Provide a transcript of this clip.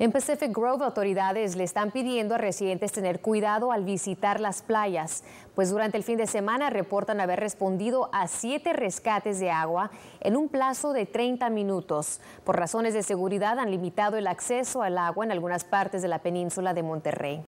En Pacific Grove, autoridades le están pidiendo a residentes tener cuidado al visitar las playas, pues durante el fin de semana reportan haber respondido a siete rescates de agua en un plazo de 30 minutos. Por razones de seguridad han limitado el acceso al agua en algunas partes de la península de Monterrey.